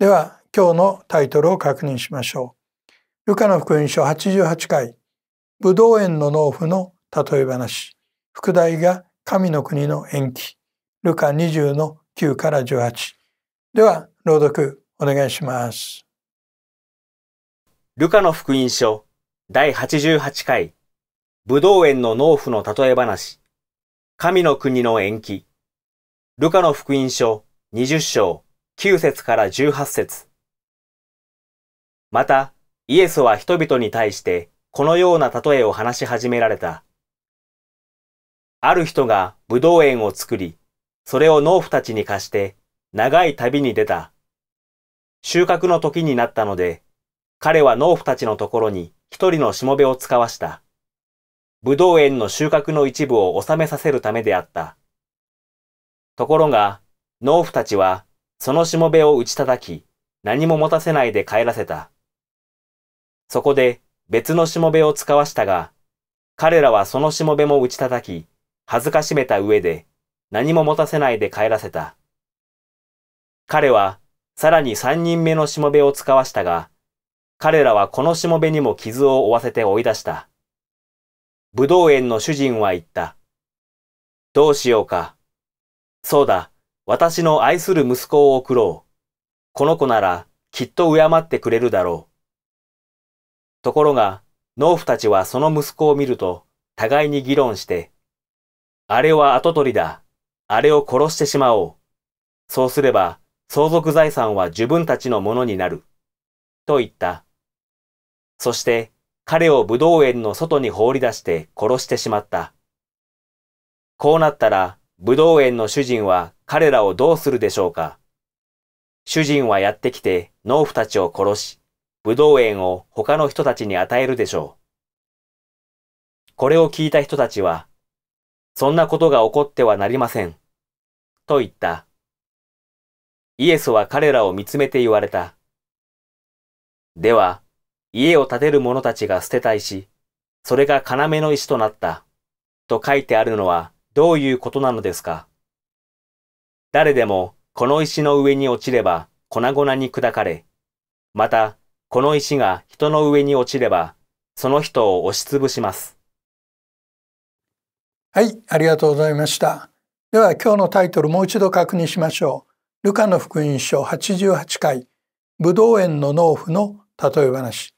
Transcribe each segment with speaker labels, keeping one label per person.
Speaker 1: では今日のタイトルを確認しましょう。ルカの福音書88回、ブドウ園の農夫の例え話、副題が神の国の延期、ルカ20の9から18。では、朗読お願いします。
Speaker 2: ルカの福音書第88回、ブドウ園の農夫の例え話、神の国の延期、ルカの福音書20章9節から18節また、イエスは人々に対してこのような例えを話し始められた。ある人が武道園を作り、それを農夫たちに貸して長い旅に出た。収穫の時になったので、彼は農夫たちのところに一人のしもべを使わした。武道園の収穫の一部を収めさせるためであった。ところが、農夫たちはそのしもべを打ち叩き、何も持たせないで帰らせた。そこで別のしもべを使わしたが、彼らはそのしもべも打ち叩き、恥ずかしめた上で、何も持たせないで帰らせた。彼は、さらに三人目のしもべを使わしたが、彼らはこのしもべにも傷を負わせて追い出した。武道園の主人は言った。どうしようか。そうだ。私の愛する息子を送ろう。この子ならきっと敬ってくれるだろう。ところが、農夫たちはその息子を見ると、互いに議論して、あれは跡取りだ。あれを殺してしまおう。そうすれば、相続財産は自分たちのものになる。と言った。そして、彼を武道園の外に放り出して殺してしまった。こうなったら、武道園の主人は彼らをどうするでしょうか主人はやってきて農夫たちを殺し、武道園を他の人たちに与えるでしょう。これを聞いた人たちは、そんなことが起こってはなりません。と言った。イエスは彼らを見つめて言われた。では、家を建てる者たちが捨てた石、それが要の石となった、と書いてあるのはどういうことなのですか誰でもこの石の上に落ちれば粉々に砕かれ、またこの石が人の上に落ちればその人を押しつぶします。
Speaker 1: はい、ありがとうございました。では今日のタイトルもう一度確認しましょう。ルカの福音書88回、ブドウ園の農夫の例え話。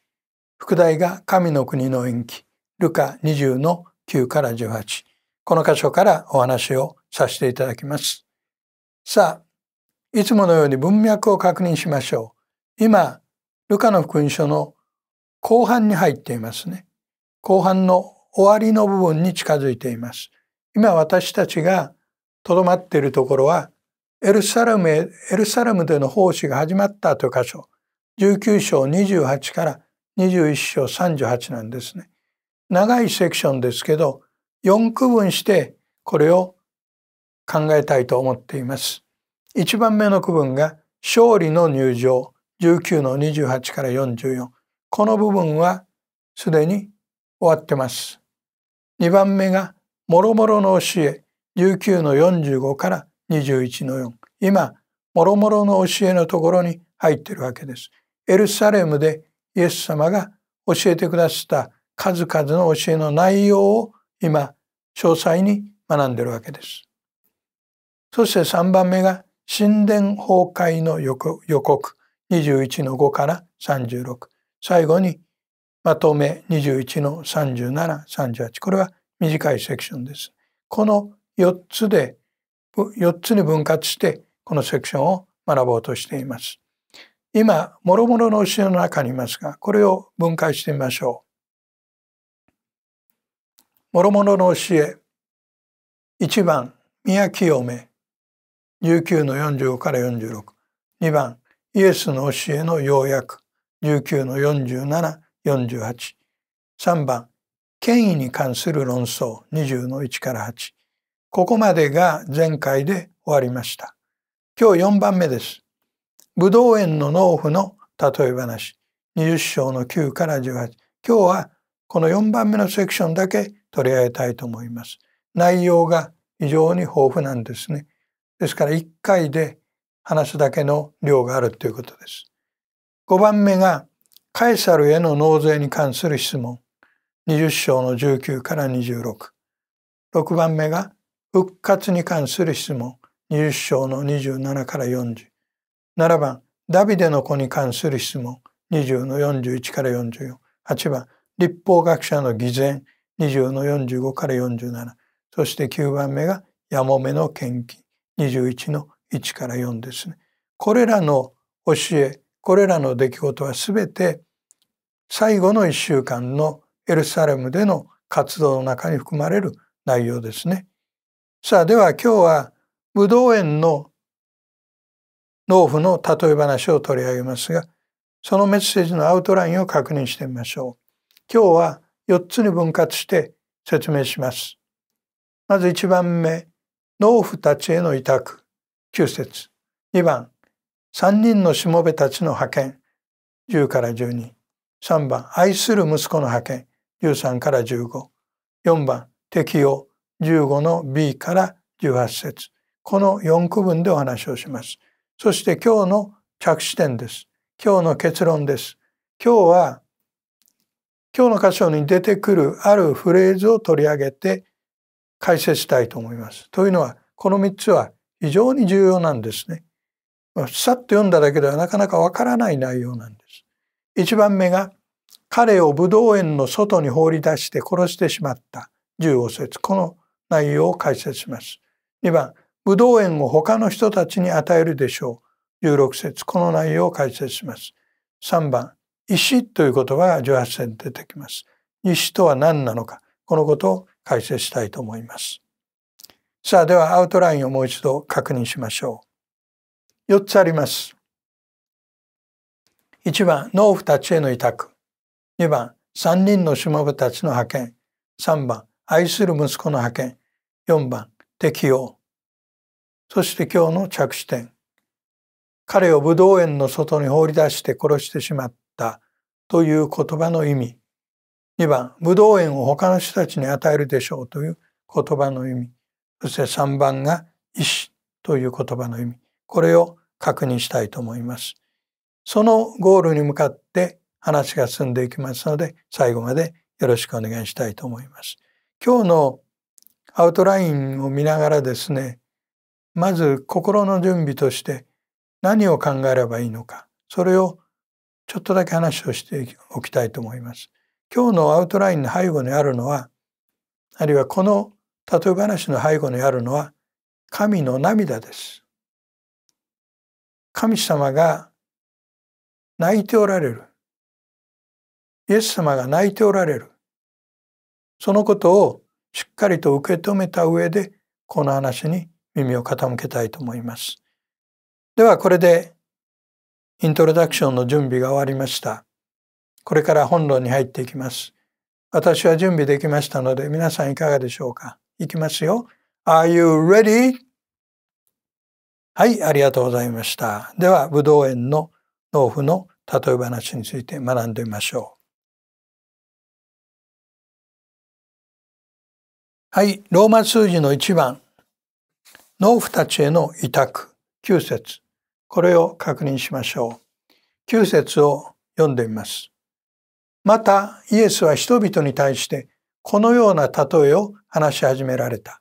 Speaker 1: 副題が神の国の延期。ルカ20の9から18。この箇所からお話をさせていただきます。さあ、いつものように文脈を確認しましょう。今、ルカの福音書の後半に入っていますね。後半の終わりの部分に近づいています。今私たちがとどまっているところは、エルサレムエルサレムでの奉仕が始まったという箇所、19章28から21章38なんですね。長いセクションですけど、4区分してこれを考えたいと思っています。1番目の区分が勝利の入場19の28から44この部分はすでに終わってます。2番目が諸々の教え19の45から21の4今諸々の教えのところに入ってるわけです。エルサレムでイエス様が教えてくださった数々の教えの内容を今詳細に学んでるわけです。そして3番目が神殿崩壊の予告21の5から36最後にまとめ21の3738これは短いセクションです。この4つで4つに分割してこのセクションを学ぼうとしています。今もろもろの教えの中にいますがこれを分解してみましょう。もろもろの教え1番宮清め19の45から46。2番、イエスの教えの要約。19の47、48。番、権威に関する論争。20の1から8。ここまでが前回で終わりました。今日4番目です。ブドウ園の農夫の例え話。20章の9から18。今日はこの4番目のセクションだけ取り上げたいと思います。内容が非常に豊富なんですね。ですから1回で話すだけの量があるということです。5番目がカエサルへの納税に関する質問20章の19から266番目が復活に関する質問20章の27から40 7番ダビデの子に関する質問20の41から448番立法学者の偽善20の45から47そして9番目がやもめの献金21の1から4ですね。これらの教え、これらの出来事はすべて最後の1週間のエルサレムでの活動の中に含まれる内容ですね。さあでは今日は武道園の農夫の例え話を取り上げますがそのメッセージのアウトラインを確認してみましょう。今日は4つに分割して説明します。まず1番目農夫たちへの委託九節2番3人のしもべたちの派遣10から123番愛する息子の派遣13から154番適用15の B から18節この4区分でお話をします。そして今日の着手点です。今日の結論です。今日は今日の箇所に出てくるあるフレーズを取り上げて解説したいと思います。というのはこの3つは非常に重要なんですね。さっと読んだだけではなかなかわからない内容なんです。1番目が彼を武道園の外に放り出して殺してしまった15節この内容を解説します。2番武道園を他の人たちに与えるでしょう16節この内容を解説します。3番石という言葉が18節に出てきます。石とは何なのかこのことを解説したいと思います。さあではアウトラインをもう一度確認しましょう。4つあります。1番農夫たちへの委託2番3人のしもべたちの派遣3番愛する息子の派遣4番適用そして今日の着地点彼を武道園の外に放り出して殺してしまったという言葉の意味2番、ブドウ園を他の人たちに与えるでしょうという言葉の意味。そして3番が、意志という言葉の意味。これを確認したいと思います。そのゴールに向かって話が進んでいきますので、最後までよろしくお願いしたいと思います。今日のアウトラインを見ながらですね、まず心の準備として何を考えればいいのか、それをちょっとだけ話をしておきたいと思います。今日のアウトラインの背後にあるのはあるいはこの例え話の背後にあるのは
Speaker 3: 神の涙です。神様が泣いておられる。イエス様が泣いておられる。
Speaker 1: そのことをしっかりと受け止めた上でこの話に耳を傾けたいと思います。ではこれでイントロダクションの準備が終わりました。これから本論に入っていきます。私は準備できましたので、皆さんいかがでしょうかいきますよ。Are you ready? はい、ありがとうございました。では、武道園の
Speaker 3: 農夫の例え話について学んでみましょう。はい、ローマ数字の1番。
Speaker 1: 農夫たちへの委託、9節。これを確認しましょう。9節を読んでみます。またイエスは人々に対してこのような例えを話し始められた。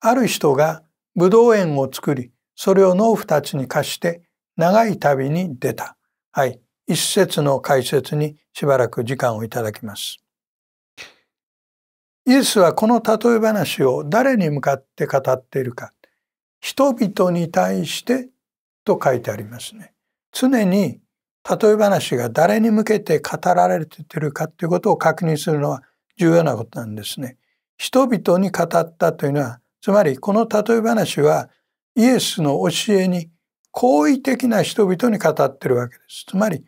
Speaker 1: ある人が葡萄園を作り、それを農夫たちに貸して長い旅に出た。はい。一節の解説にしばらく時間をいただきます。イエスはこの例え話を誰に向かって語っているか。人々に対してと書いてありますね。常に例え話が誰に向けて語られてるかということを確認するのは重要なことなんですね。人々に語ったというのはつまりこの例え話はイエスの教えに好意的な人々に語ってるわけです。つまり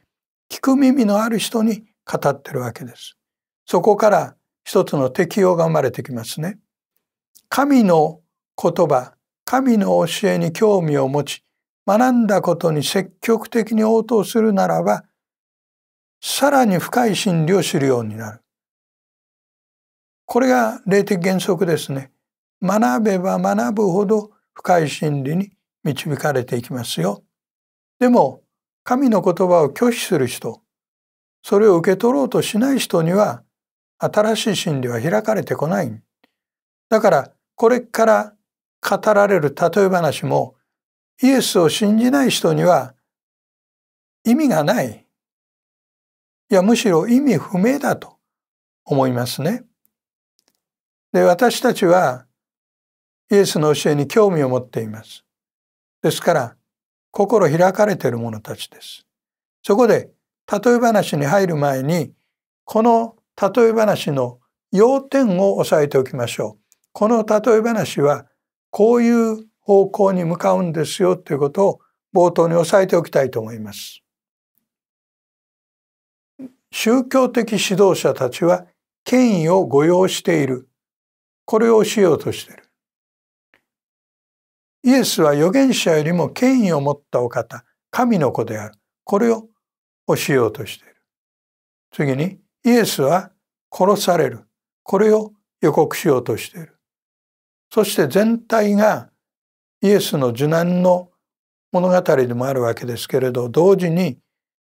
Speaker 1: 聞く耳のある人に語ってるわけです。そこから一つの適用が生まれてきますね。神の言葉、神の教えに興味を持ち、学んだことに積極的に応答するならばさらに深い真理を知るようになるこれが霊的原則ですね学べば学ぶほど深い真理に導かれていきますよでも神の言葉を拒否する人それを受け取ろうとしない人には新しい真理は開かれてこないだからこれから語られる例え話もイエスを信じない人には意味がない。いや、むしろ意味不明だと思いますね。で、私たちはイエスの教えに興味を持っています。ですから、心開かれている者たちです。そこで、例え話に入る前に、この例え話の要点を押さえておきましょう。この例え話は、こういう方向に向かうんですよということを冒頭に押さえておきたいと思います。宗教的指導者たちは権威を御用している。これをしようとしている。イエスは預言者よりも権威を持ったお方、神の子である。これを教えようとしている。次に、イエスは殺される。これを予告しようとしている。そして全体がイエスの受難の物語でもあるわけですけれど同時に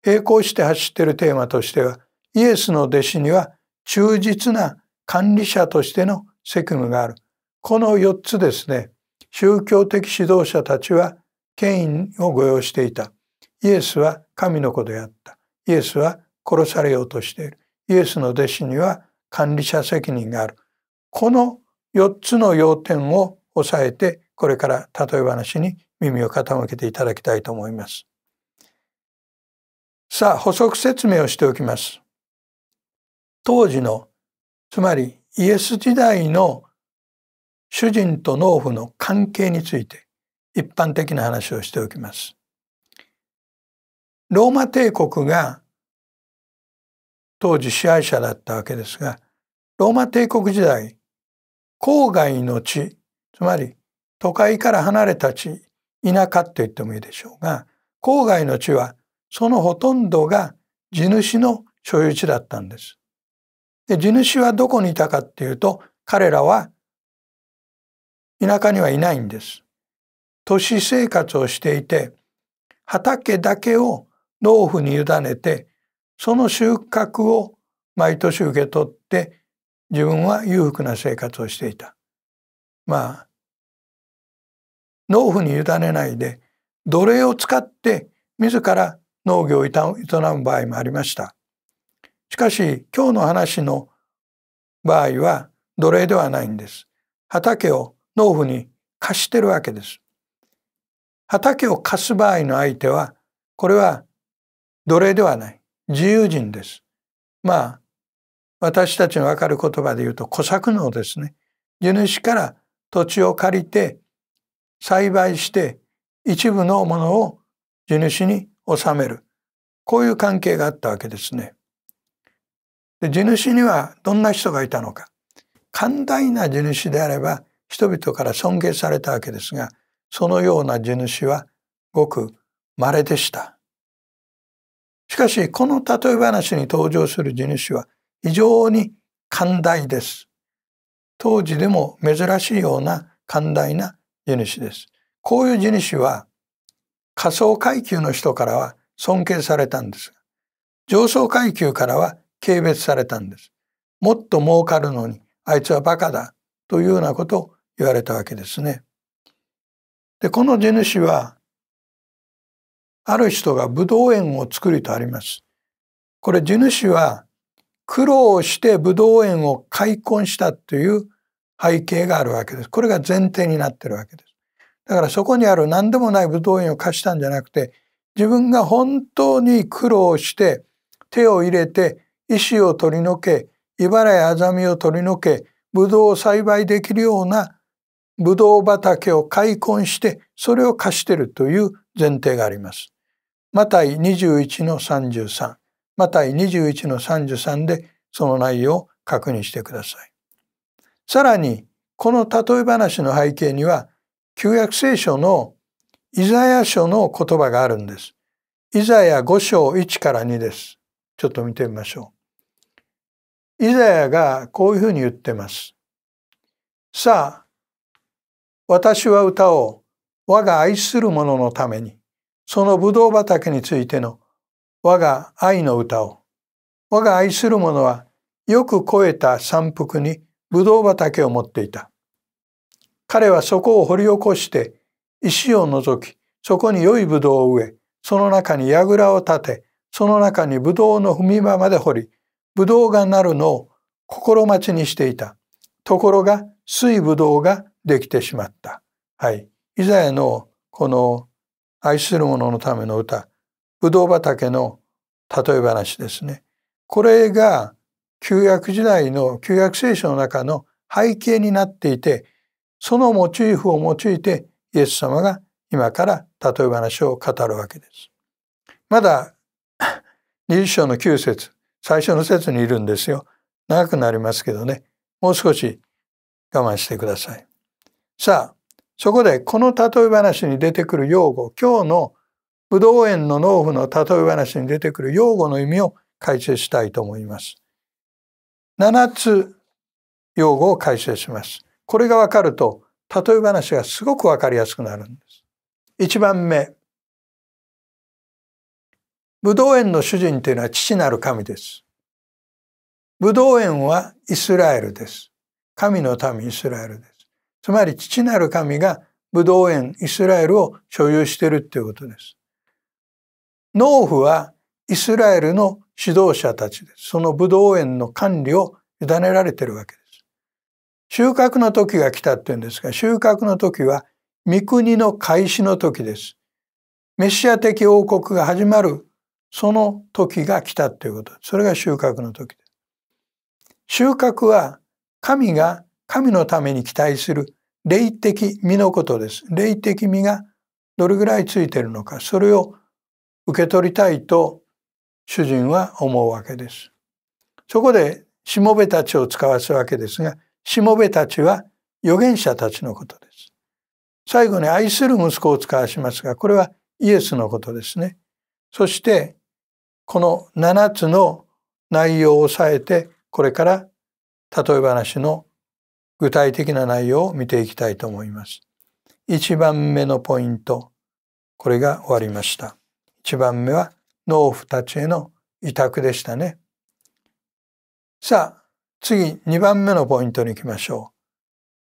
Speaker 1: 並行して走っているテーマとしてはイエスの弟子には忠実な管理者としての責務があるこの4つですね宗教的指導者たちは権威を御用していたイエスは神の子であったイエスは殺されようとしているイエスの弟子には管理者責任があるこの4つの要点を押さえてこれから例え話に耳を傾けていただきたいと思います。さあ補足説明をしておきます。当時のつまりイエス時代の主人と農夫の関係について一般的な話をしておきます。ローマ帝国が当時支配者だったわけですがローマ帝国時代郊外の地つまり都会から離れた地田舎と言ってもいいでしょうが郊外の地はそのほとんどが地主の所有地だったんです。で地主はどこにいたかっていうと彼らは田舎にはいないんです。都市生活をしていて畑だけを農夫に委ねてその収穫を毎年受け取って自分は裕福な生活をしていた。まあ農夫に委ねないで奴隷を使って自ら農業を営む場合もありました。しかし今日の話の場合は奴隷ではないんです。畑を農夫に貸してるわけです。畑を貸す場合の相手はこれは奴隷ではない自由人です。まあ私たちの分かる言葉で言うと小作農ですね。地主から土地を借りて栽培して一部のものを地主に納めるこういう関係があったわけですね。で地主にはどんな人がいたのか寛大な地主であれば人々から尊敬されたわけですがそのような地主はごく稀でした。しかしこの例え話に登場する地主は非常に寛大です。当時でも珍しいような寛大な地主です。こういう地主は仮想階級の人からは尊敬されたんですが、上層階級からは軽蔑されたんです。もっと儲かるのにあいつはバカだというようなことを言われたわけですね。で、この地主はある人がブドウ園を作りとあります。これ地主は苦労してブドウ園を開墾したという背景があるわけです。これが前提になってるわけです。だからそこにある何でもない武道院を貸したんじゃなくて、自分が本当に苦労して、手を入れて、石を取り除け、茨やあざみを取り除け、ブドウを栽培できるようなブドウ畑を開墾して、それを貸してるという前提があります。マタイ21の33、マタイ21の33でその内容を確認してください。さらにこの例え話の背景には旧約聖書のイザヤ書の言葉があるんです。イザヤ5章1から2です。ちょっと見てみましょう。イザヤがこういうふうに言ってます。さあ、私は歌おう。我が愛する者のために。その葡萄畑についての我が愛の歌を。我が愛する者はよく肥えた山腹にブドウ畑を持っていた。彼はそこを掘り起こして石を除き、そこに良いブドウを植え、その中に櫓を立て、その中にブドウの踏み場まで掘り、ブドウがなるのを心待ちにしていた。ところが、水ブドウができてしまった。はい。イザヤのこの愛する者のための歌、ブドウ畑の例え話ですね。これが旧約時代の旧約聖書の中の背景になっていてそのモチーフを用いてイエス様が今から例え話を語るわけです。まだ二十章の九節最初の節にいるんですよ。長くなりますけどねもう少し我慢してください。さあそこでこの例え話に出てくる用語今日のブド園の農夫の例え話に出てくる用語の意味を解説したいと思います。7つ用語を解説します。これがわかると、例え話がすごくわかりやすくなるんです。1番目。武道園の主人というのは父なる神です。武道園はイスラエルです。神の民イスラエルです。つまり父なる神が武道園イスラエルを所有しているということです。農夫はイスラエルの指導者たちです。その武道園の管理を委ねられているわけです。収穫の時が来たっていうんですが、収穫の時は御国の開始の時です。メシア的王国が始まるその時が来たということそれが収穫の時です。収穫は神が神のために期待する霊的実のことです。霊的実がどれぐらいついているのか、それを受け取りたいと主人は思うわけです。そこでしもべたちを使わすわけですがしもべたちは預言者たちのことです。最後に愛する息子を使わしますがこれはイエスのことですね。そしてこの7つの内容を抑えてこれから例え話の具体的な内容を見ていきたいと思います。一番目のポイントこれが終わりました。一番目は農夫たちへの委託でしたね。さあ次2番目のポイントに行きましょ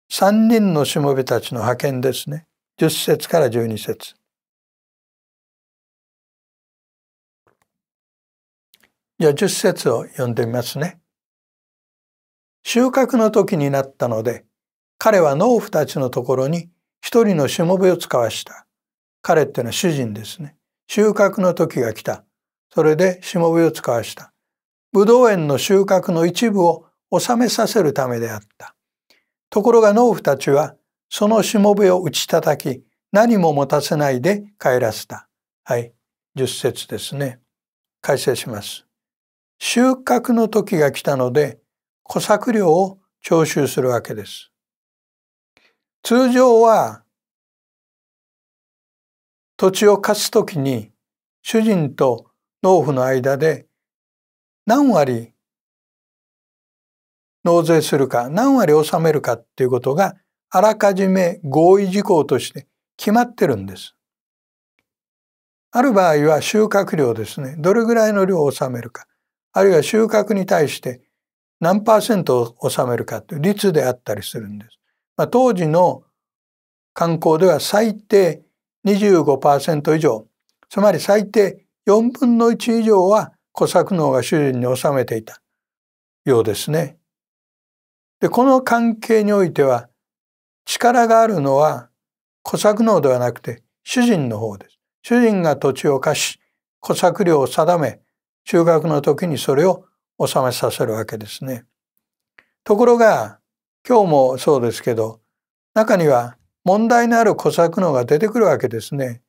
Speaker 1: う。3人のしもべたちの派遣です
Speaker 3: ね。10節から12節じゃあ10節を読んでみますね。
Speaker 1: 収穫の時になったので彼は農夫たちのところに一人のしもべを使わした。彼ってのは主人ですね。収穫の時が来た。それでしもべを使わした。ブドウ園の収穫の一部を納めさせるためであった。ところが農夫たちは、そのしもべを打ち叩き、何も持たせないで帰らせた。はい。10節ですね。改正します。収穫の時が来たので、小
Speaker 3: 作料を徴収するわけです。通常は、土地を貸す時に、主人と農夫の間で何割
Speaker 1: 納税するか何割納めるかっていうことがあらかじめ合意事項として決まってるんです。ある場合は収穫量ですね。どれぐらいの量を納めるか。あるいは収穫に対して何パーセントを納めるかという率であったりするんです。まあ、当時の観光では最低25%以上、つまり最低4分の1以上は小作農が主人に納めていたようですね。でこの関係においては力があるのは小作農ではなくて主人の方です。主人が土地を貸し小作料を定め中学の時にそれを納めさせるわけですね。ところが今日もそうですけど中には問題のある小作農が出てくるわけですね。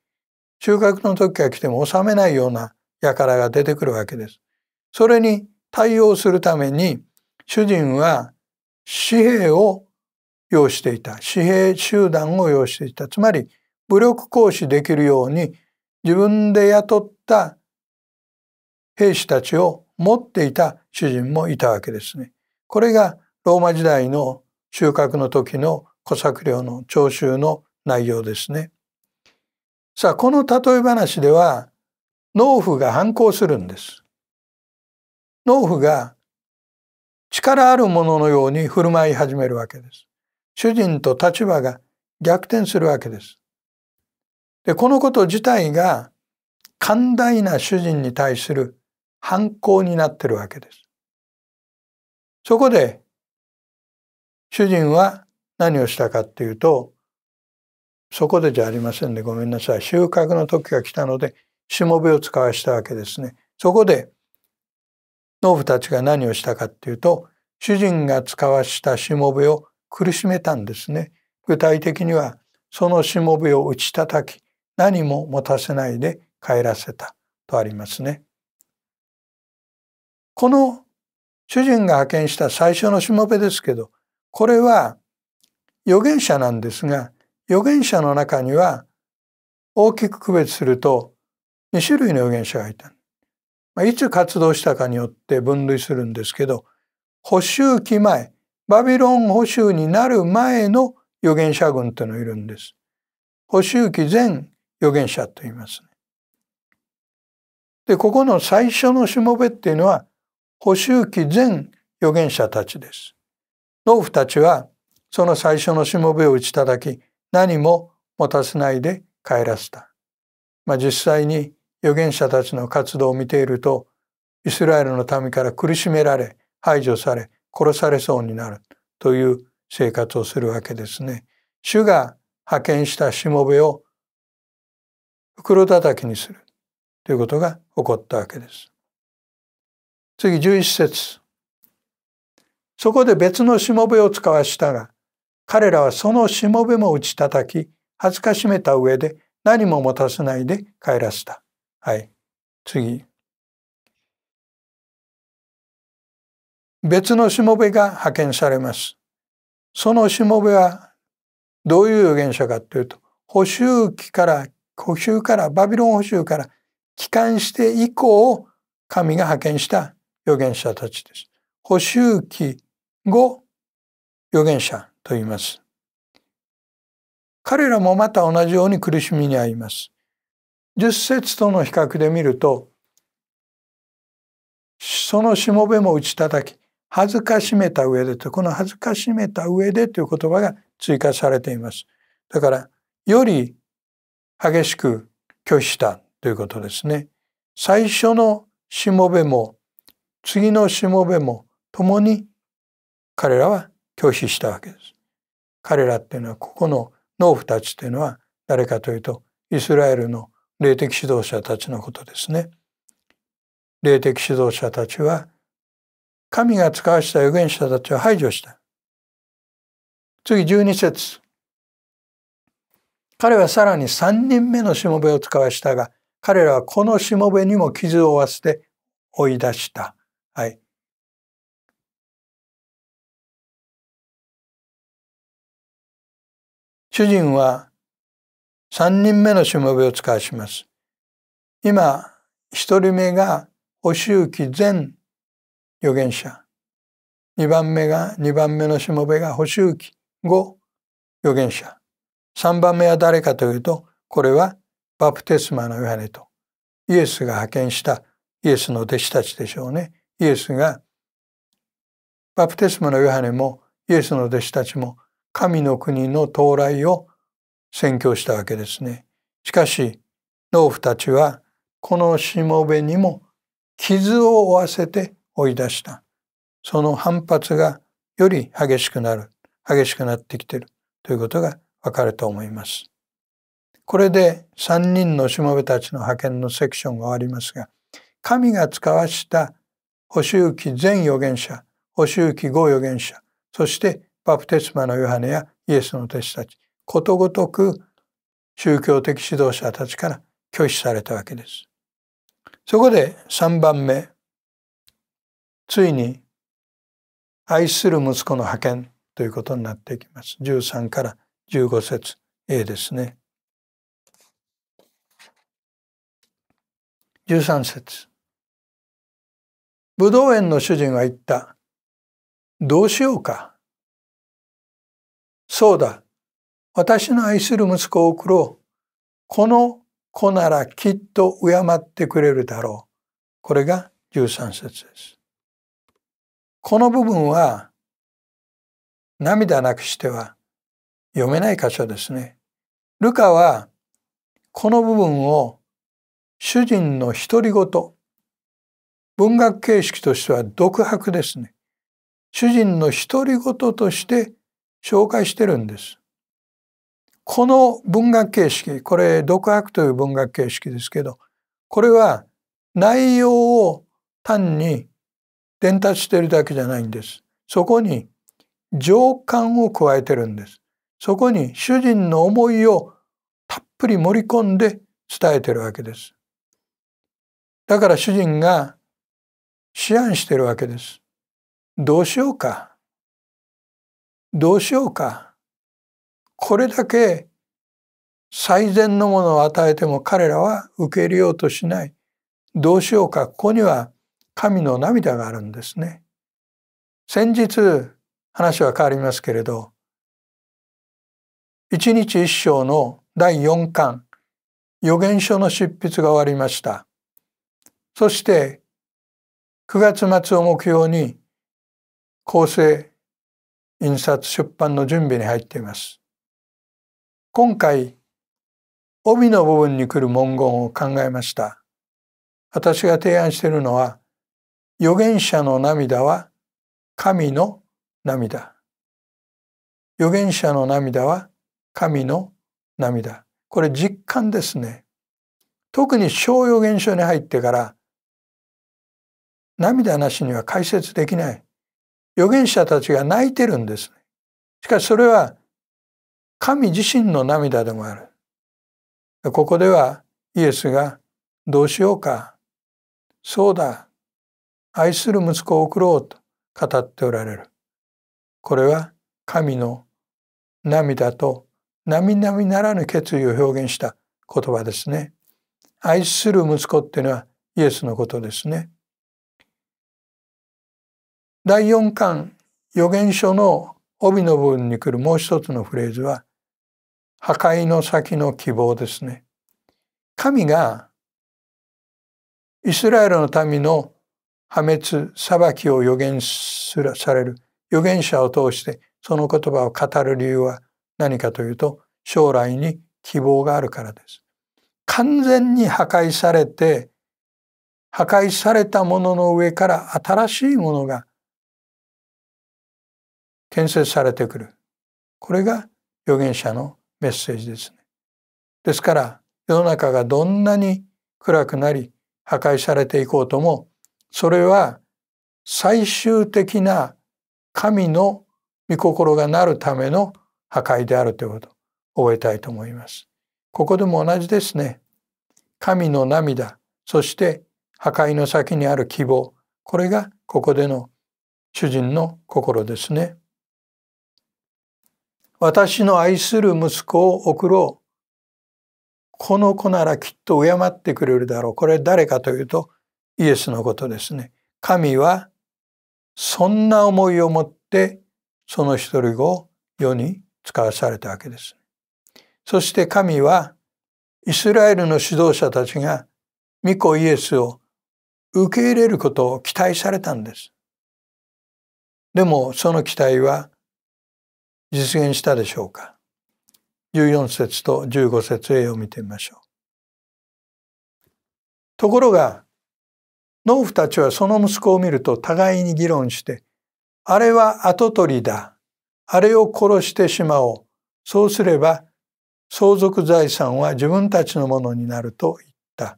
Speaker 1: 収穫の時が来ても収めないような輩が出てくるわけです。それに対応するために主人は紙幣を要していた紙幣集団を要していたつまり武力行使できるように自分で雇った兵士たちを持っていた主人もいたわけですね。これがローマ時代の収穫の時の小作料の徴収の内容ですね。さあこの例え話では農夫が反抗するんです。農夫が力あるもののように振る舞い始めるわけです。主人と立場が逆転するわけです。でこのこと自体が寛大な主人
Speaker 3: に対する反抗になってるわけです。そこで主人は何をしたかっていうと
Speaker 1: そこでじゃありませんね、ごめんなさい収穫の時が来たのでしもべを使わしたわけですね。そこで農夫たちが何をしたかっていうと主人が使わしたしもべを苦しめたんですね。具体的にはそのしもべを打ち叩き何も持たせないで帰らせたとありますね。この主人が派遣した最初のしもべですけどこれは預言者なんですが預言者の中には大きく区別すると2種類の預言者がいた。まあ、いつ活動したかによって分類するんですけど、補修期前、バビロン補修になる前の預言者軍というのがいるんです。補修期前預言者と言いますね。で、ここの最初のしもべっていうのは、補修期前預言者たちです。農夫たちは、その最初のしもべを打ち叩き、何も持たせないで帰らせた。まあ、実際に預言者たちの活動を見ているとイスラエルの民から苦しめられ排除され殺されそうになるという生活をするわけですね。主が派遣したしもべを袋叩きにするということが起こったわけです。次11節そこで別のしもべを使わしたが彼らはそのしもべも打ち叩き、恥ずかしめた上で何も持たせないで帰らせた。はい。次。
Speaker 3: 別のしもべが派遣されます。そのしもべはどういう預言者かというと、
Speaker 1: 補修期から、補修から、バビロン補修から帰還して以降、神が派遣した預言者たちです。補修期後、預言者と言います。彼らもまた同じように苦しみに遭います。十節との比較で見ると、そのしもべも打ち叩き、恥ずかしめた上でと、この恥ずかしめた上でという言葉が追加されています。だから、より激しく拒否したということですね。最初のしもべも、次のしもべも、共に彼らは拒否したわけです。彼らっていうのはここの農夫たちっていうのは誰かというとイスラエルの霊的指導者たちのことですね。霊的指導者たちは神が使わした預言者たちを排除した。次12節彼はさらに3人目のしもべを使わしたが彼らはこのしもべにも傷
Speaker 3: を負わせて追い出した。はい。主人は3人目のしもべを使わします。今、1人
Speaker 1: 目が星行期前預言者。2番目が、2番目のしもべが星行。期後預言者。3番目は誰かというと、これはバプテスマのヨハネとイエスが派遣したイエスの弟子たちでしょうね。イエスがバプテスマのヨハネもイエスの弟子たちも神の国の到来を宣教したわけですね。しかし、農夫たちはこのしもべにも傷を負わせて追い出した。その反発がより激しくなる、激しくなってきてるということがわかると思います。これで3人のしもべたちの派遣のセクションが終わりますが、神が使わした保守記前預言者、保守記後預言者、そしてバプテスマのヨハネやイエスの弟子たちことごとく宗教的指導者たちから拒否されたわけです。そこで3番目ついに愛する息子の派遣ということになっていきます。13から15節 A です
Speaker 3: ね。13節ブドウ園の主人は言った。どうしようか。そうだ。私の愛する息
Speaker 1: 子を送ろう。この子ならきっと敬ってくれるだろう。これが13節です。この部分は涙なくしては読めない箇所ですね。ルカはこの部分を主人の独り言文学形式としては独白ですね。主人の独り言として紹介してるんです。この文学形式これ独白という文学形式ですけどこれは内容を単に伝達してるだけじゃないんです。そこに情感を加えてるんです。そこに主人の思いをたっぷり盛り込んで伝えてるわけです。だから
Speaker 3: 主人が思案してるわけです。どうしようか。どうしようか。これだけ
Speaker 1: 最善のものを与えても彼らは受け入れようとしない。どうしようか。ここには神の涙があるんですね。先日、話は変わりますけれど、一日一章の第4巻、予言書の執筆が終わりました。そして、9月末を目標に、構成印刷出版の準備に入っています。今回、帯の部分に来る文言を考えました。私が提案しているのは、預言者の涙は神の涙。預言者の涙は神の涙。これ実感ですね。特に小予言書に入ってから、涙なしには解説できない。預言者たちが泣いてるんです。しかしそれは神自身の涙でもある。ここではイエスがどうしようか。そうだ。愛する息子を送ろうと語っておられる。これは神の涙と並々ならぬ決意を表現した言葉ですね。愛する息子っていうのはイエスのことですね。第4巻予言書の帯の部分に来るもう一つのフレーズは破壊の先の希望ですね。神がイスラエルの民の破滅裁きを予言される預言者を通してその言葉を語る理由は何かというと将来に希望があるからです。完全に破壊されて破壊されたものの上から新しいものが建設されてくるこれが預言者のメッセージですね。ですから世の中がどんなに暗くなり破壊されていこうともそれは最終的な神の御心がなるための破壊であるということを覚えたいと思います。ここでも同じですね。神の涙そして破壊の先にある希望これがここでの主人の心ですね。私の愛する息子を送ろう。この子ならきっと敬ってくれるだろう。これ誰かというとイエスのことですね。神はそんな思いを持ってその一人を世に使わされたわけです。そして神はイスラエルの指導者たちが御子イエスを受け入れることを期待されたんです。でもその期待は実現したでしょうか14節と15節 A を見てみましょう。ところが農夫たちはその息子を見ると互いに議論して「あれは跡取りだあれを殺してしまおうそうすれば相続財産は自分たちのものになる」と言った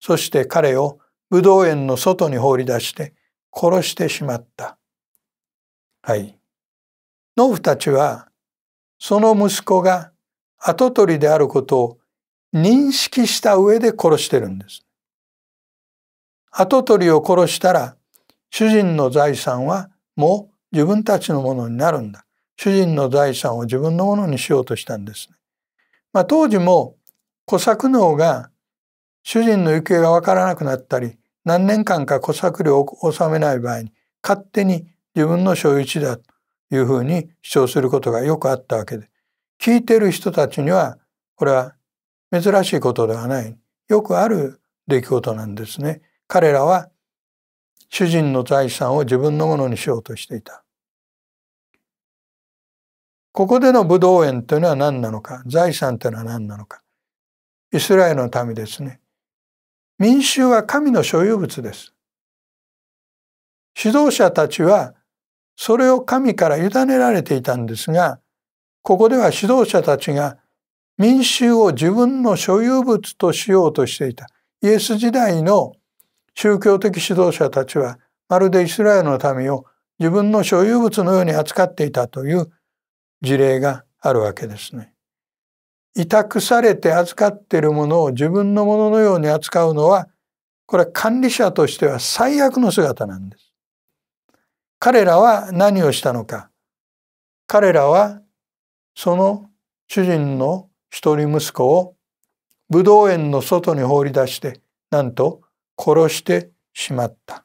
Speaker 1: そして彼を武道園の外に放り出して殺してしまった。はい農夫たちはその息子が跡取りであることを認識した上で殺してるんです。跡取りを殺したら主人の財産はもう自分たちのものになるんだ。主人の財産を自分のものにしようとしたんですね。まあ、当時も小作農が主人の行方がわからなくなったり何年間か小作料を納めない場合に勝手に自分の所有地だというふうに主張することがよくあったわけで聞いてる人たちにはこれは珍しいことではないよくある出来事なんですね。彼らは主人の財産を自分のものにしようとしていた。ここでの武道園というのは何なのか財産というのは何なのかイスラエルの民ですね。民衆は神の所有物です。指導者たちはそれを神から委ねられていたんですが、ここでは指導者たちが民衆を自分の所有物としようとしていた。イエス時代の宗教的指導者たちは、まるでイスラエルの民を自分の所有物のように扱っていたという事例があるわけですね。委託されて扱っているものを自分のもののように扱うのは、これは管理者としては最悪の姿なんです。彼らは何をしたのか彼らはその主人の一人息子をブドウ園の外に放り出してなんと殺してしまった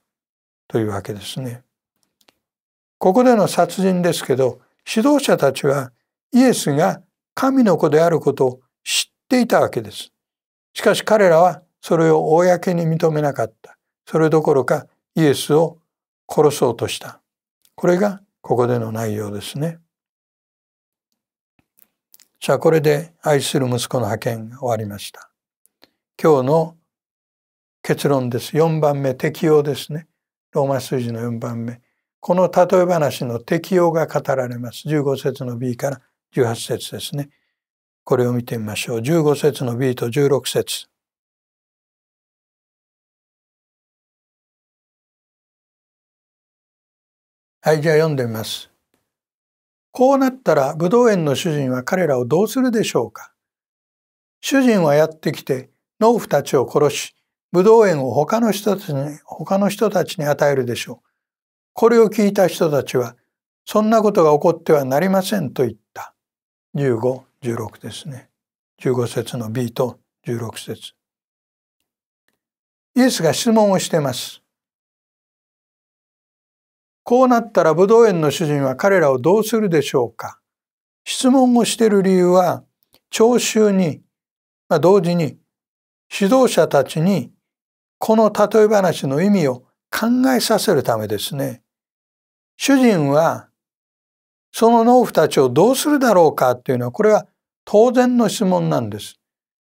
Speaker 1: というわけですね。ここでの殺人ですけど指導者たちはイエスが神の子であることを知っていたわけです。しかし彼らはそれを公に認めなかった。それどころかイエスを殺そうとした。これがここでの内容ですね。さあこれで愛する息子の派遣が終わりました。今日の結論です。4番目適用ですね。ローマ数字の4番目。この例え話の適用が語られます。15節の B から18節ですね。これを見てみましょう。
Speaker 3: 15節の B と16節。はい、じゃあ読んでみます。こうなったら、ぶどう園の主人は彼らをどうするでしょうか
Speaker 1: 主人はやってきて、農夫たちを殺し、ぶどう園を他の人たちに、他の人たちに与えるでしょう。これを聞いた人たちは、そんなことが起こってはなりませんと言った。15、16ですね。15
Speaker 3: 節の B と16節イエスが質問をしています。こうなったら武道園の主人は彼
Speaker 1: らをどうするでしょうか質問をしている理由は聴衆に、まあ、同時に指導者たちにこの例え話の意味を考えさせるためですね。主人はその農夫たちをどうするだろうかというのはこれは当然の質問なんです。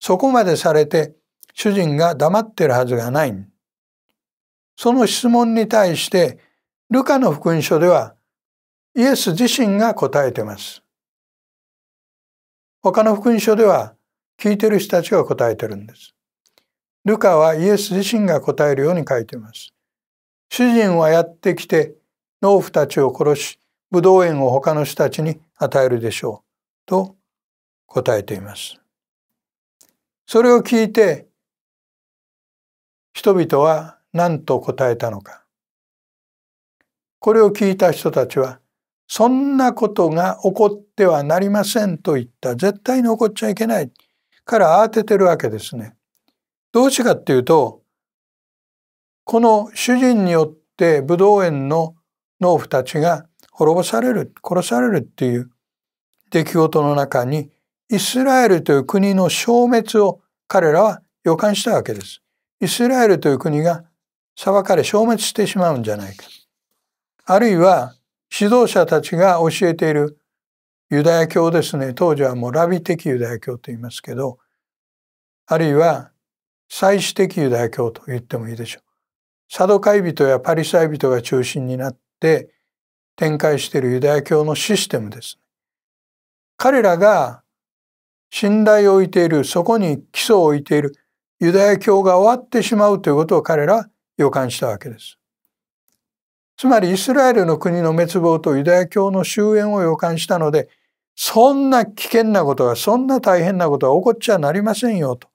Speaker 1: そこまでされて主人が黙ってるはずがない。その質問に対してルカの福音書ではイエス自身が答えています。他の福音書では聞いてる人たちが答えてるんです。ルカはイエス自身が答えるように書いています。主人はやってきて農夫たちを殺し、ブド園を他の人たちに与えるでしょう。と答えています。それを聞いて人々は何と答えたのか。これを聞いた人たちは、そんなことが起こってはなりませんと言った。絶対に起こっちゃいけない。から慌ててるわけですね。どうしてかっていうと、この主人によって武道園の農夫たちが滅ぼされる、殺されるっていう出来事の中に、イスラエルという国の消滅を彼らは予感したわけです。イスラエルという国が裁かれ消滅してしまうんじゃないか。あるいは指導者たちが教えているユダヤ教ですね当時はもうラビ的ユダヤ教と言いますけどあるいは祭祀的ユダヤ教と言ってもいいでしょう。サドカイ人やパリサイ人が中心になって展開しているユダヤ教のシステムです。彼らが信頼を置いているそこに基礎を置いているユダヤ教が終わってしまうということを彼らは予感したわけです。つまりイスラエルの国の滅亡とユダヤ教の終焉を予感したのでそんな危険なことがそんな大変なことが起こっちゃなりませんよと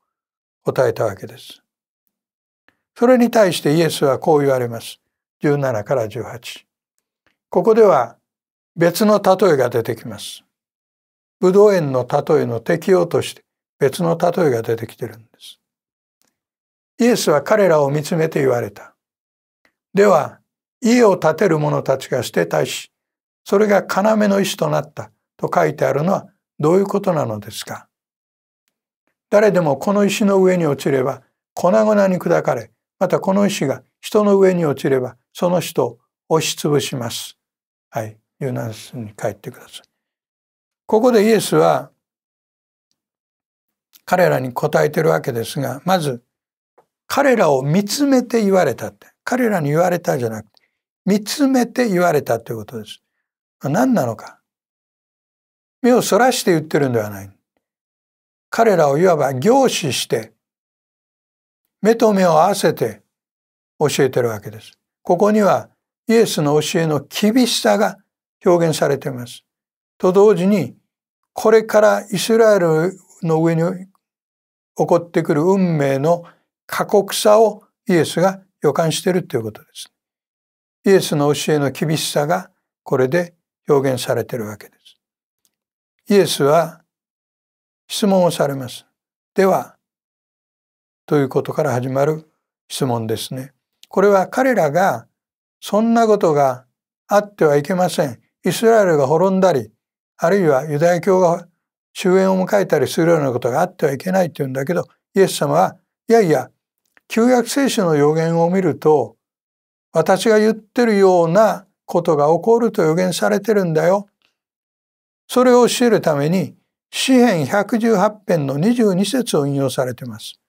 Speaker 1: 答えたわけです。それに対してイエスはこう言われます。17から18。ここでは別の例えが出てきます。ブドウ園の例えの適用として別の例えが出てきてるんです。イエスは彼らを見つめて言われた。では家を建てる者たちが捨ていし、それが要の石となったと書いてあるのはどういうことなのですか誰でもこの石の上に落ちれば粉々に砕かれ、またこの石が人の上に落ちればその人を押しつぶします。はい。ユナスに帰ってください。ここでイエスは彼らに答えてるわけですが、まず彼らを見つめて言われたって。彼らに言われたじゃなくて、見つめて言われたということです。何
Speaker 3: なのか。目をそらして言ってるんではない。彼らをいわば凝視して、目と目を合わせて教
Speaker 1: えてるわけです。ここにはイエスの教えの厳しさが表現されています。と同時に、これからイスラエルの上に起こってくる運命の過酷さをイエスが予感しているということです。イエスの教えの厳しさがこれで表現されているわけです。イエスは質問をされます。では、ということから始まる質問ですね。これは彼らがそんなことがあってはいけません。イスラエルが滅んだり、あるいはユダヤ教が終焉を迎えたりするようなことがあってはいけないって言うんだけど、イエス様は、いやいや、旧約聖書の予言を見ると、私が言ってるようなことが起こると予言されてるんだよ。それを教えるために、詩編118編の22節を引用されています。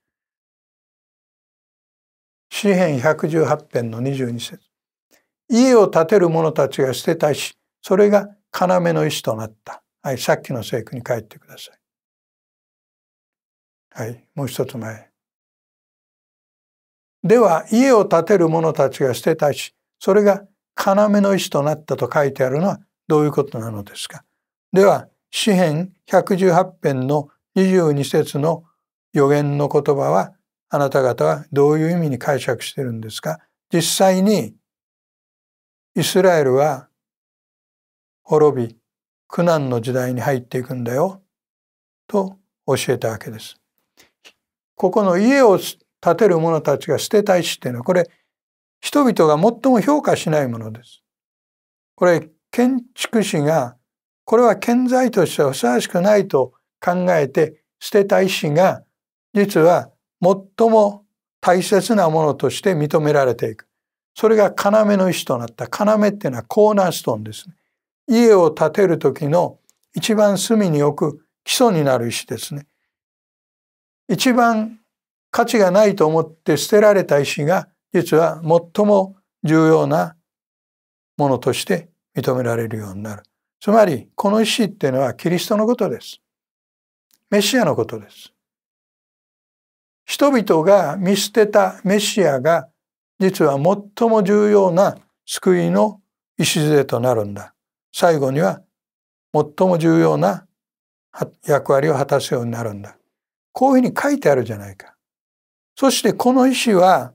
Speaker 1: 詩編118編の22節家を建てる者たちが捨てた石、それが
Speaker 3: 要の石となった。はい、さっきの聖句に帰ってください。はい、もう一つ前。では家を建て
Speaker 1: る者たちが捨てたしそれが要の石となったと書いてあるのはどういうことなのですかでは詩編118編の22節の予言の言葉はあなた方はどういう意味に解釈してるんですか実際にイスラエルは滅び苦難の時代に入っていくんだよと教えたわけです。ここの家を立てる者たちが捨てた石っていうのはこれ人々が最も評価しないものです。これ建築士がこれは建材としてはふさわしくないと考えて捨てた石が実は最も大切なものとして認められていく。それが要の石となった。要っていうのはコーナーストーンですね。家を建てる時の一番隅に置く基礎になる石ですね。一番価値がないと思って捨てられた石が実は最も重要なものとして認められるようになる。つまりこの石っていうのはキリストのことです。メシアのことです。人々が見捨てたメシアが実は最も重要な救いの礎となるんだ。最後には最も重要な役割を果たすようになるんだ。こういうふうに書いてあるじゃないか。そしてこの意志は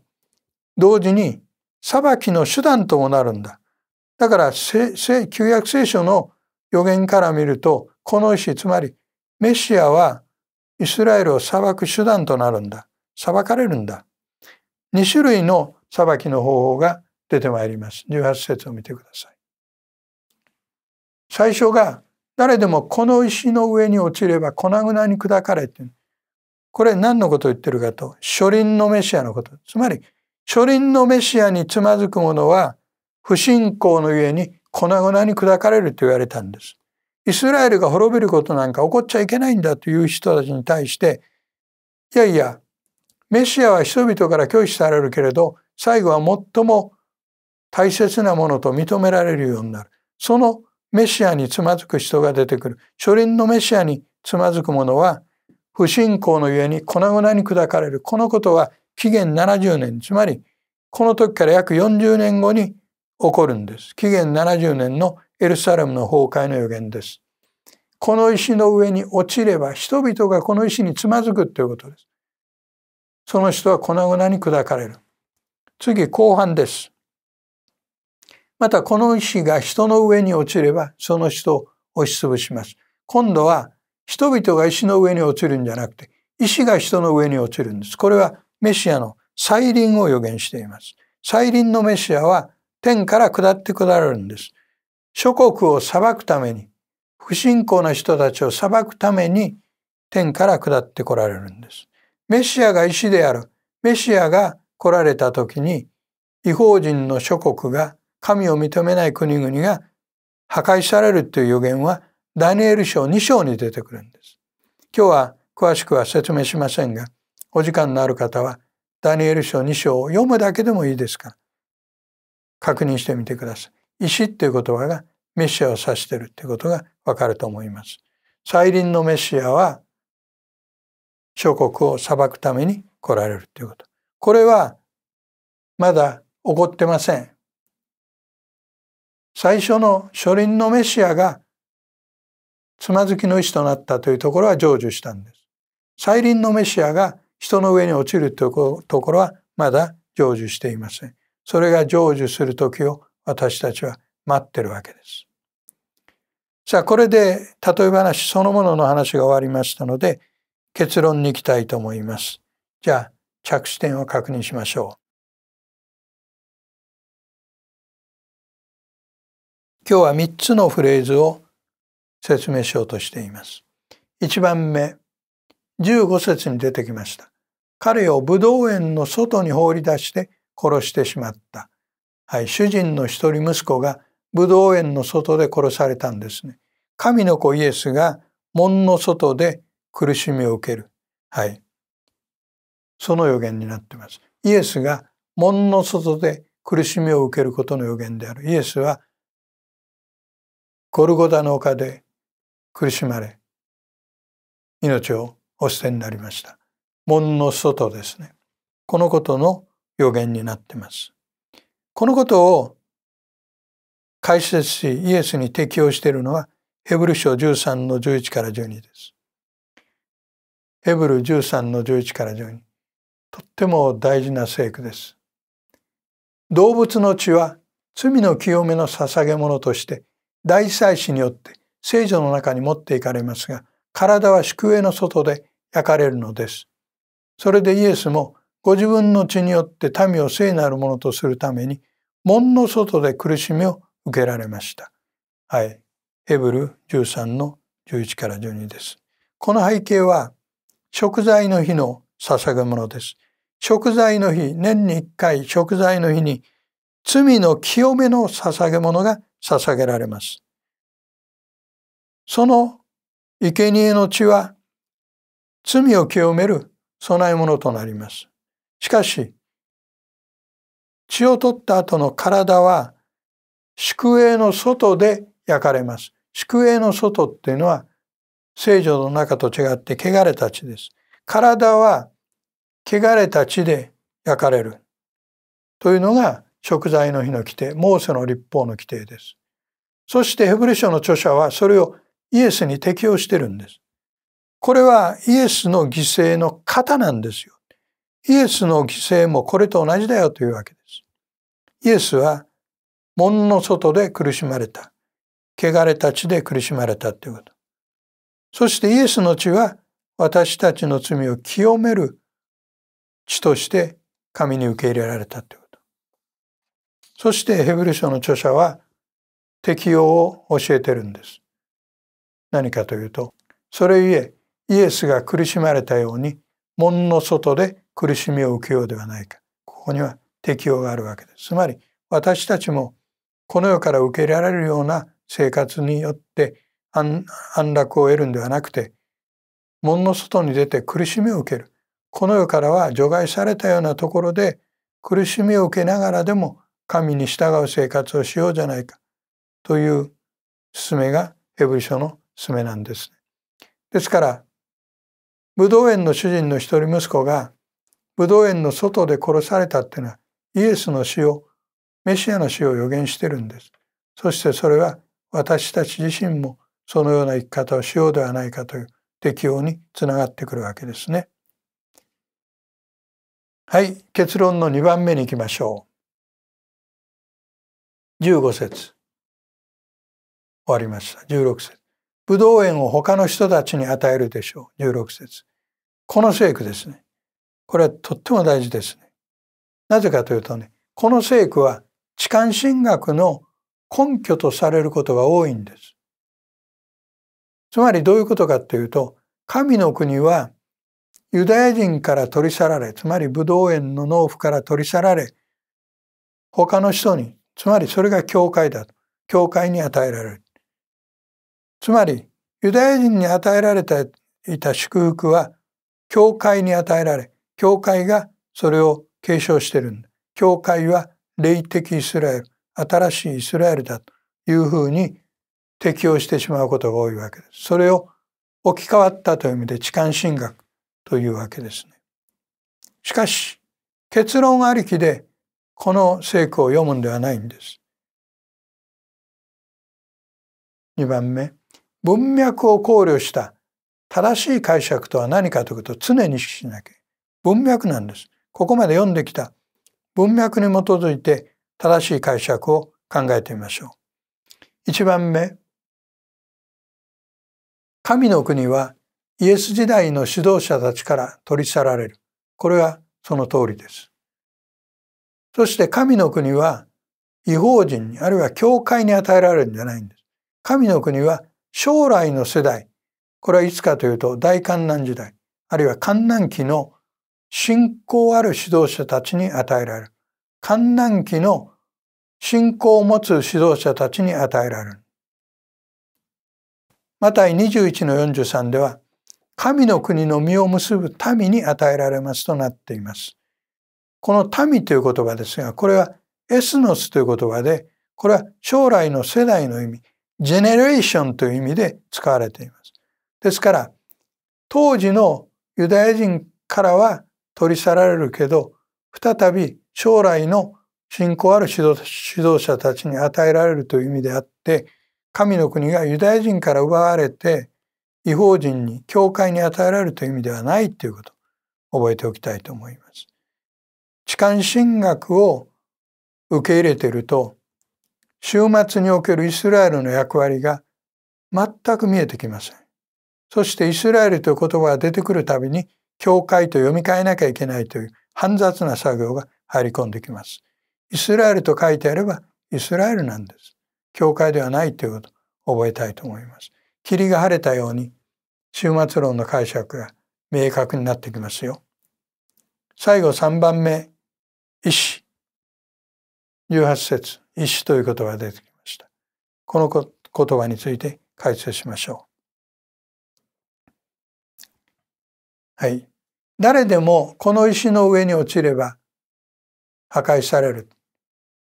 Speaker 1: 同時に裁きの手段ともなるんだ。だから旧約聖書の予言から見るとこの意志つまりメシアはイスラエルを裁く手段となるんだ。裁かれるんだ。2種類の裁きの方法が出てまいります。18節を見てください。最初が誰でもこの石の上に落ちれば粉々に砕かれてる。これ何のことを言ってるかと、初輪のメシアのこと。つまり、初輪のメシアにつまずく者は、不信仰のゆえに粉々に砕かれると言われたんです。イスラエルが滅びることなんか起こっちゃいけないんだという人たちに対して、いやいや、メシアは人々から拒否されるけれど、最後は最も大切なものと認められるようになる。そのメシアにつまずく人が出てくる。初輪のメシアにつまずく者は、不信仰のゆえに粉々に砕かれる。このことは紀元70年、つまりこの時から約40年後に起こるんです。紀元70年のエルサレムの崩壊の予言です。この石の上に落ちれば人々がこの石につまずくということです。その人は粉々に砕かれる。次、後半です。またこの石が人の上に落ちればその人を押しつぶします。今度は人々が石の上に落ちるんじゃなくて、石が人の上に落ちるんです。これはメシアの再臨を予言しています。再臨のメシアは天から下って下られるんです。諸国を裁くために、不信仰な人たちを裁くために天から下って来られるんです。メシアが石である。メシアが来られた時に、違法人の諸国が神を認めない国々が破壊されるという予言はダニエル書2章に出てくるんです。今日は詳しくは説明しませんが、お時間のある方はダニエル書2章を読むだけでもいいですから、確認してみてください。石っていう言葉がメシアを指してるっていうことがわかると思います。再臨のメシアは諸国を裁くために来られるということ。これはまだ起こってません。最初の初臨のメシアがつまずきの石となったというところは成就したんです。再臨のメシアが人の上に落ちるというところはまだ成就していません。それが成就する時を私たちは待ってるわけです。さあこれで例え話そのものの話が終わりましたので結論に
Speaker 3: 行きたいと思います。じゃあ着手点を確認しましょう。今日は3つのフレーズを説明しようとしています。1番目、15
Speaker 1: 節に出てきました。彼を武道園の外に放り出して殺してしまった。はい、主人の一人息子が武道園の外で殺されたんですね。神の子イエスが門の外で苦しみを受ける。はい。その予言になってます。イエスが門の外で苦しみを受けることの予言である。イエスはゴルゴダの丘で苦しまれ命をお捨てになりました門の外ですねこのことの予言になってますこのことを解説しイエスに適用しているのはヘブル書13の11から12ですヘブル13の11から12とっても大事な聖句です動物の血は罪の清めの捧げ物として大祭司によって聖女の中に持っていかれますが、体は宿営の外で焼かれるのです。それでイエスもご自分の血によって民を聖なるものとするために、門の外で苦しみを受けられました。はい。ヘブル13の11から12です。この背景は、食材の日の捧ぐものです。食材の日、年に一回食材の日に、罪の清めの捧げ物が捧げられます。
Speaker 3: その生贄の血は罪を清める供え物となります。しかし、血
Speaker 1: を取った後の体は宿営の外で焼かれます。宿営の外っていうのは聖女の中と違って汚れた血です。体は汚れた血で焼かれるというのが食材の日の規定、モーセの立法の規定です。そしてヘブル書の著者はそれをイエスに適応してるんです。これはイエスの犠牲の型なんですよ。イエスの犠牲もこれと同じだよというわけです。イエスは門の外で苦しまれた。汚れた地で苦しまれたということ。そしてイエスの血は私たちの罪を清める血として神に受け入れられたということ。そしてヘブル書の著者は適用を教えてるんです。何かというとそれゆえイエスが苦しまれたように門の外で苦しみを受けようではないかここには適用があるわけですつまり私たちもこの世から受け入れられるような生活によって安楽を得るんではなくて門の外に出て苦しみを受けるこの世からは除外されたようなところで苦しみを受けながらでも神に従う生活をしようじゃないかという勧めがヘブル書のなんです。ですからブドウ園の主人の一人息子がブドウ園の外で殺されたっていうのはイエスの死をメシアの死を予言してるんです。そしてそれは私たち自身もそのような生き方をしようではないかという適応につながってくるわけですね。
Speaker 3: はい結論の2番目にいきましょう。15節終わりました16節武道園を他の人たちに与えるでしょう。16節。こ
Speaker 1: の聖句ですね。これはとっても大事ですね。なぜかというとね、この聖句は痴漢神学の根拠とされることが多いんです。つまりどういうことかというと、神の国はユダヤ人から取り去られ、つまり武道園の農夫から取り去られ、他の人に、つまりそれが教会だと、教会に与えられる。つまりユダヤ人に与えられていた祝福は教会に与えられ教会がそれを継承してるんだ。教会は霊的イスラエル新しいイスラエルだというふうに適応してしまうことが多いわけです。それを置き換わったという意味で痴漢神学とい
Speaker 3: うわけですね。しかし結論ありきでこの聖句を読むんではないんです。2番
Speaker 1: 目文脈を考慮した正しい解釈とは何かということを常に意識しなきゃ文脈なんです。ここまで読んできた文脈に基づいて正しい解釈を考えてみましょう。1番目。神の国はイエス時代の指導者たちから取り去られる。これはその通りです。そして神の国は違法人にあるいは教会に与えられるんじゃないんです。神の国は将来の世代、これはいつかというと大観難時代、あるいは観難期の信仰ある指導者たちに与えられる。観難期の信仰を持つ指導者たちに与えられる。マタイ21の43では、神の国の実を結ぶ民に与えられますとなっています。この民という言葉ですが、これはエスノスという言葉で、これは将来の世代の意味、ジェネレーションという意味で使われています。ですから、当時のユダヤ人からは取り去られるけど、再び将来の信仰ある指導者たちに与えられるという意味であって、神の国がユダヤ人から奪われて、違法人に、教会に与えられるという意味ではないということを覚えておきたいと思います。痴漢神学を受け入れていると、終末におけるイスラエルの役割が全く見えてきません。そしてイスラエルという言葉が出てくるたびに教会と読み替えなきゃいけないという煩雑な作業が入り込んできます。イスラエルと書いてあればイスラエルなんです。教会ではないということを覚えたいと思います。霧が晴れたように終末論の解釈が明確になってきますよ。最後3番目、意志。18節一種という言葉が出てきました。この言葉について解説しましょう。はい。誰でもこの石の上に落ちれば破壊される。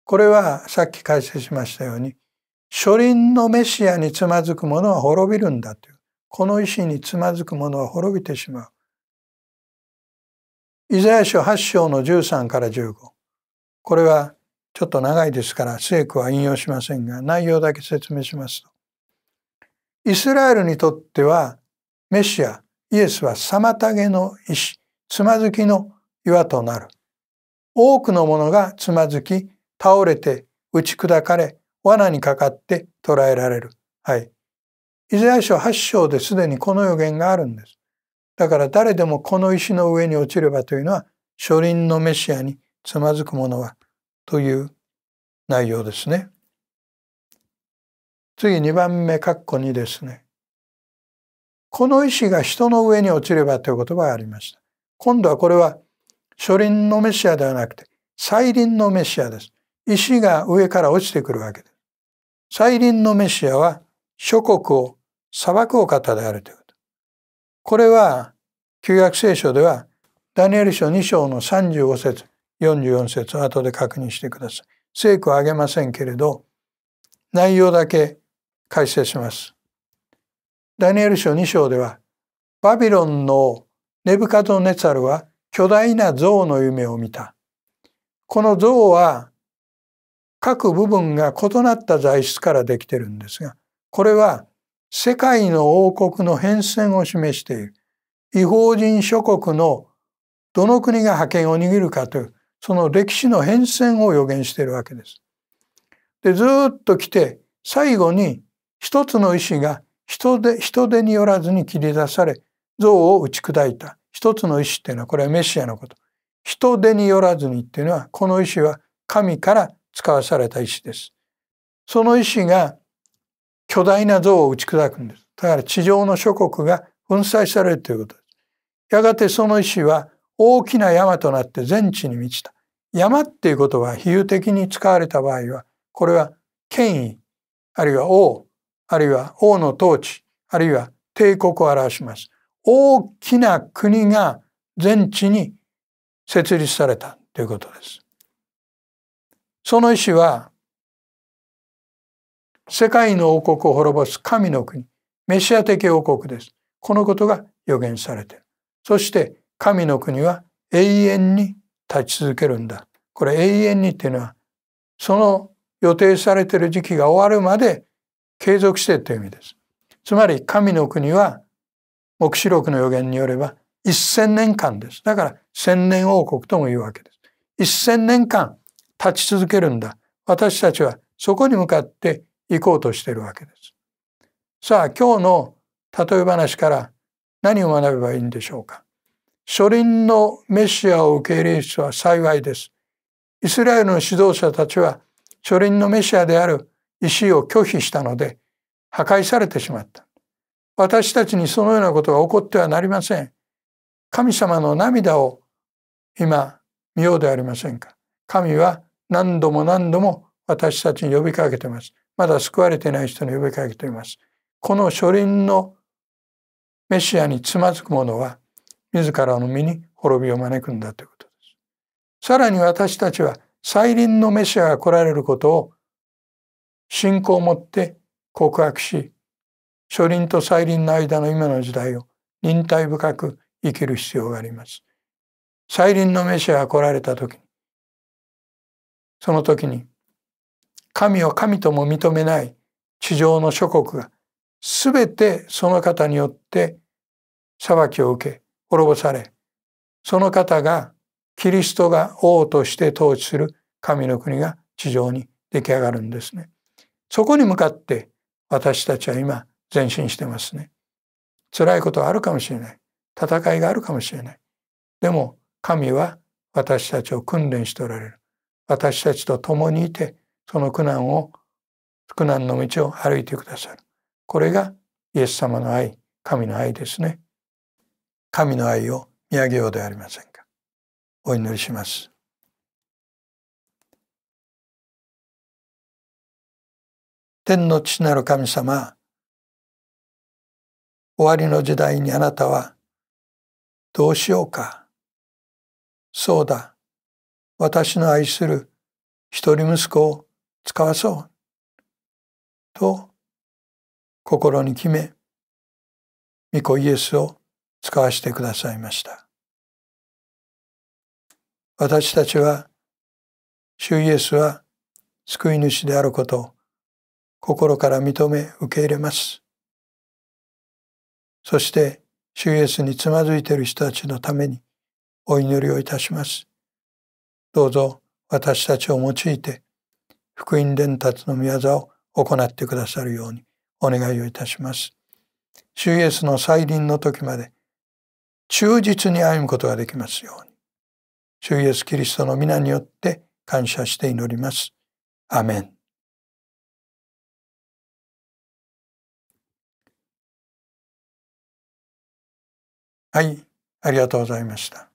Speaker 1: これはさっき解説しましたように、初輪のメシアにつまずく者は滅びるんだという。この石につまずく者は滅びてしまう。イザヤ書8章の13から15。これはちょっと長いですから聖句は引用しませんが内容だけ説明しますとイスラエルにとってはメシアイエスは妨げの石つまずきの岩となる多くの者がつまずき倒れて打ち砕かれ罠にかかって捕らえられる。はい。イザヤ書8章ですでにこの予言があるんです。だから誰でもこの石の上に落ちればというのは、初輪のメシアにつまずく者はという内容ですね。次2番目、括弧2ですね。この石が人の上に落ちればという言葉がありました。今度はこれは初輪のメシアではなくて再輪のメシアです。石が上から落ちてくるわけです。再輪のメシアは諸国を裁くお方であるということ。これは旧約聖書ではダニエル書2章の35節44節後で確認してください。聖句はあげませんけれど、内容だけ解説します。ダニエル書2章では、バビロンのネブカドネツァルは巨大な像の夢を見た。この像は各部分が異なった材質からできてるんですが、これは世界の王国の変遷を示している。違法人諸国のどの国が覇権を握るかというその歴史の変遷を予言しているわけです。でずっと来て最後に一つの石が人手人手によらずに切り出され像を打ち砕いた一つの石っていうのはこれはメシアのこと人手によらずにっていうのはこの石は神から使わされた石です。その石が巨大な像を打ち砕くんです。だから地上の諸国が粉砕されるということです。やがてその石は大きな山となって全地に満ちた。山っていうことは比喩的に使われた場合は、これは権威、あるいは王、あるいは王の統治、あるいは帝国を表します。大きな国が全地に設立されたということです。その意思は、世界の王国を滅ぼす神の国、メシア的王国です。このことが予言されている。そして、神の国は永遠に立ち続けるんだ。これ永遠にっていうのはその予定されている時期が終わるまで継続してという意味です。つまり神の国は黙示録の予言によれば一千年間です。だから千年王国とも言うわけです。一千年間立ち続けるんだ。私たちはそこに向かって行こうとしているわけです。さあ今日の例え話から何を学べばいいんでしょうか。初輪のメシアを受け入れる人は幸いです。イスラエルの指導者たちは初輪のメシアである石を拒否したので破壊されてしまった。私たちにそのようなことが起こってはなりません。神様の涙を今見ようではありませんか。神は何度も何度も私たちに呼びかけています。まだ救われていない人に呼びかけています。この書輪のメシアにつまずく者は自らの身に滅びを招くんだということです。さらに私たちは再臨のメシアが来られることを信仰を持って告白し、初臨と再臨の間の今の時代を忍耐深く生きる必要があります。再臨のメシアが来られた時に、その時に、神を神とも認めない地上の諸国が、すべてその方によって裁きを受け、滅ぼされ、その方がキリストが王として統治する神の国が地上に出来上がるんですね。そこに向かって私たちは今前進してますね。辛いことがあるかもしれない。戦いがあるかもしれない。でも神は私たちを訓練しておられる。私たちと共にいてその苦難を苦難の道を歩いてくださる。これがイエス様の愛、神の愛ですね。神の愛を見上げ
Speaker 3: ようではありませんかお祈りします天の父なる神様終わりの時代にあなたはどうしようかそうだ私の愛する一人息子を使わそうと心に決め御子イエスを使わせてくださいました。私たちは、主イエスは
Speaker 1: 救い主であることを心から認め受け入れます。そして、主イエスにつまずいている人たちのためにお祈りをいたします。どうぞ私たちを用いて、福音伝達の宮座を行ってくださるようにお願いをいたします。主イエスの再臨の時まで忠実に歩むこ
Speaker 3: とができますように。主イエスキリストの皆によって感謝して祈ります。アメン。はい、ありがとうございました。